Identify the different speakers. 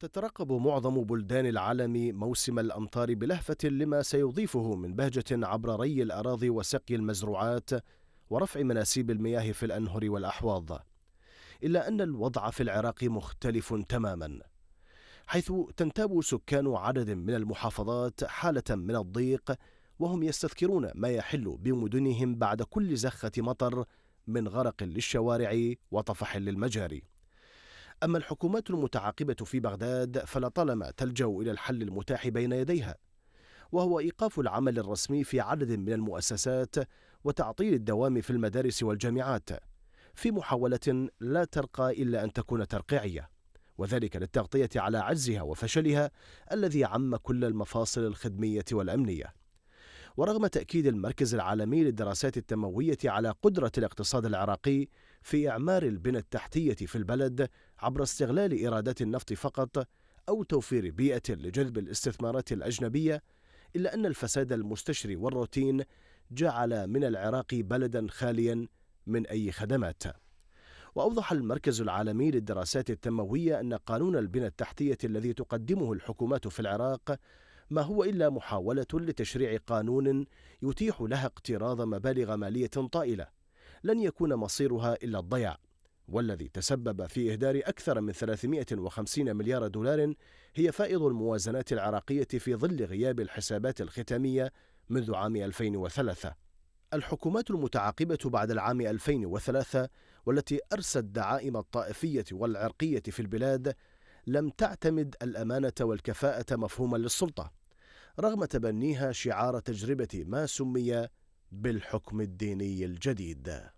Speaker 1: تترقب معظم بلدان العالم موسم الامطار بلهفه لما سيضيفه من بهجه عبر ري الاراضي وسقي المزروعات ورفع مناسيب المياه في الانهر والاحواض الا ان الوضع في العراق مختلف تماما حيث تنتاب سكان عدد من المحافظات حاله من الضيق وهم يستذكرون ما يحل بمدنهم بعد كل زخه مطر من غرق للشوارع وطفح للمجاري أما الحكومات المتعاقبة في بغداد فلطالما تلجأ إلى الحل المتاح بين يديها وهو إيقاف العمل الرسمي في عدد من المؤسسات وتعطيل الدوام في المدارس والجامعات في محاولة لا ترقى إلا أن تكون ترقيعية وذلك للتغطية على عجزها وفشلها الذي عم كل المفاصل الخدمية والأمنية ورغم تأكيد المركز العالمي للدراسات التنموية على قدرة الاقتصاد العراقي في إعمار البنى التحتية في البلد عبر استغلال إيرادات النفط فقط أو توفير بيئة لجذب الاستثمارات الأجنبية إلا أن الفساد المستشري والروتين جعل من العراق بلدا خاليا من أي خدمات وأوضح المركز العالمي للدراسات التنموية أن قانون البنى التحتية الذي تقدمه الحكومات في العراق ما هو إلا محاولة لتشريع قانون يتيح لها اقتراض مبالغ مالية طائلة لن يكون مصيرها إلا الضياع والذي تسبب في إهدار أكثر من 350 مليار دولار هي فائض الموازنات العراقية في ظل غياب الحسابات الختامية منذ عام 2003 الحكومات المتعاقبة بعد العام 2003 والتي أرست دعائم الطائفية والعرقية في البلاد لم تعتمد الأمانة والكفاءة مفهوما للسلطة رغم تبنيها شعار تجربة ما سمي بالحكم الديني الجديد